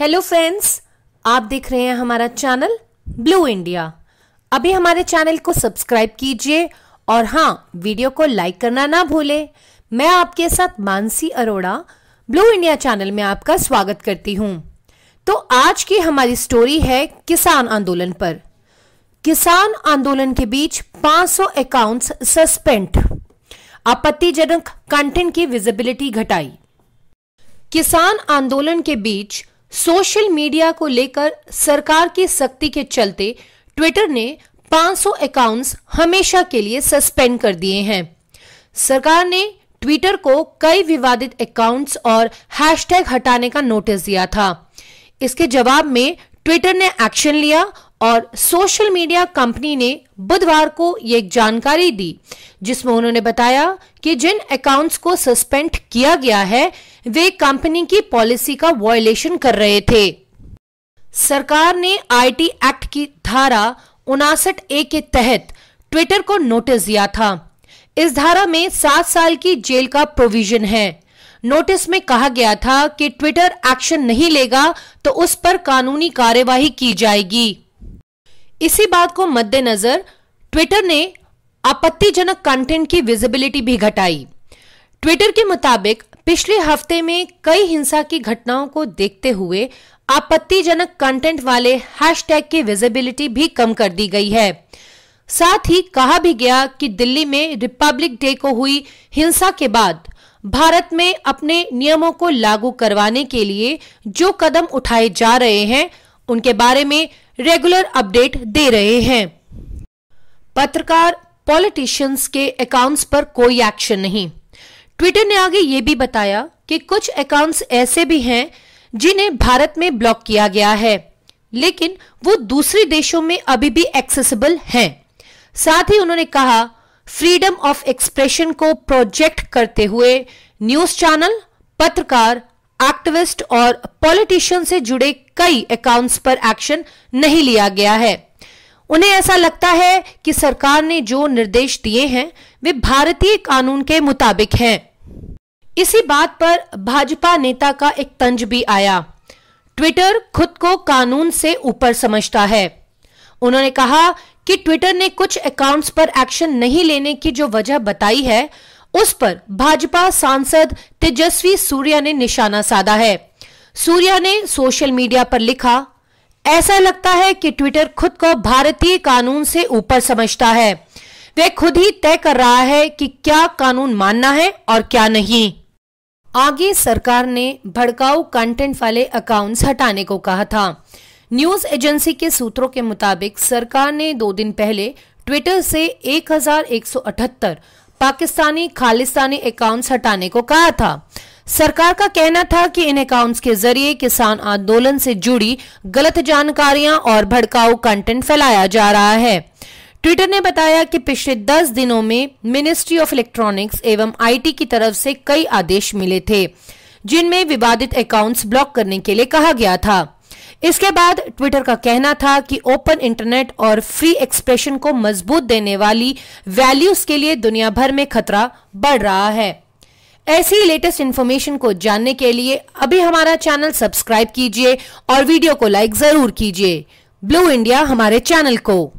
hello friends आप देख रहे हैं हमारा चैनल ब्लू इंडिया अभी हमारे चैनल को सब्सक्राइब कीजिए और हाँ वीडियो को लाइक करना ना भूले मैं आपके साथ Mansi Arora blue India channel में आपका स्वागत करती हूँ तो आज की हमारी स्टोरी है किसान आंदोलन पर किसान आंदोलन के बीच 500 अकाउंट्स सस्पेंड आपत्तिजनक कंटेंट की विजिबिलिटी घटाई किसान आंदोलन के बीच सोशल मीडिया को लेकर सरकार की सख्ती के चलते ट्विटर ने 500 अकाउंट्स हमेशा के लिए सस्पेंड कर दिए हैं सरकार ने ट्विटर को कई विवादित अकाउंट्स और हैशटैग हटाने का नोटिस दिया था इसके जवाब में ट्विटर ने एक्शन लिया और सोशल मीडिया कंपनी ने बुधवार को ये जानकारी दी जिसमें उन्होंने बताया कि जिन अकाउंट्स को सस्पेंड किया गया है वे कंपनी की पॉलिसी का वॉयलेशन कर रहे थे सरकार ने आईटी एक्ट की धारा उनासठ ए के तहत ट्विटर को नोटिस दिया था इस धारा में सात साल की जेल का प्रोविजन है नोटिस में कहा गया था कि ट्विटर एक्शन नहीं लेगा तो उस पर कानूनी कार्यवाही की जाएगी इसी बात को मद्देनजर ट्विटर ने आपत्तिजनक कंटेंट की विजिबिलिटी भी घटाई ट्विटर के मुताबिक पिछले हफ्ते में कई हिंसा की घटनाओं को देखते हुए आपत्तिजनक कंटेंट वाले हैशटैग की विजिबिलिटी भी कम कर दी गई है साथ ही कहा भी गया कि दिल्ली में रिपब्लिक डे को हुई हिंसा के बाद भारत में अपने नियमों को लागू करवाने के लिए जो कदम उठाए जा रहे हैं उनके बारे में रेगुलर अपडेट दे रहे हैं पत्रकार पॉलिटिशियंस के अकाउंट्स पर कोई एक्शन नहीं ट्विटर ने आगे ये भी बताया कि कुछ अकाउंट्स ऐसे भी हैं जिन्हें भारत में ब्लॉक किया गया है लेकिन वो दूसरे देशों में अभी भी एक्सेसिबल हैं साथ ही उन्होंने कहा फ्रीडम ऑफ एक्सप्रेशन को प्रोजेक्ट करते हुए न्यूज चैनल पत्रकार एक्टिविस्ट और पॉलिटिशियन से जुड़े कई अकाउंट्स पर एक्शन नहीं लिया गया है उन्हें ऐसा लगता है कि सरकार ने जो निर्देश दिए हैं वे भारतीय कानून के मुताबिक हैं इसी बात पर भाजपा नेता का एक तंज भी आया ट्विटर खुद को कानून से ऊपर समझता है उन्होंने कहा कि ट्विटर ने कुछ अकाउंट्स पर एक्शन नहीं लेने की जो वजह बताई है उस पर भाजपा सांसद तेजस्वी सूर्या ने निशाना साधा है सूर्या ने सोशल मीडिया पर लिखा ऐसा लगता है कि ट्विटर खुद को भारतीय कानून से ऊपर समझता है वह खुद ही तय कर रहा है कि क्या कानून मानना है और क्या नहीं आगे सरकार ने भड़काऊ कंटेंट वाले अकाउंट्स हटाने को कहा था न्यूज एजेंसी के सूत्रों के मुताबिक सरकार ने दो दिन पहले ट्विटर से 1178 पाकिस्तानी खालिस्तानी अकाउंट्स हटाने को कहा था सरकार का कहना था कि इन अकाउंट्स के जरिए किसान आंदोलन से जुड़ी गलत जानकारियां और भड़काऊ कंटेंट फैलाया जा रहा है ट्विटर ने बताया कि पिछले 10 दिनों में मिनिस्ट्री ऑफ इलेक्ट्रॉनिक्स एवं आईटी की तरफ से कई आदेश मिले थे जिनमें विवादित अकाउंट्स ब्लॉक करने के लिए कहा गया था इसके बाद ट्विटर का कहना था कि ओपन इंटरनेट और फ्री एक्सप्रेशन को मजबूत देने वाली वैल्यूज के लिए दुनिया भर में खतरा बढ़ रहा है ऐसी लेटेस्ट इन्फॉर्मेशन को जानने के लिए अभी हमारा चैनल सब्सक्राइब कीजिए और वीडियो को लाइक जरूर कीजिए ब्लू इंडिया हमारे चैनल को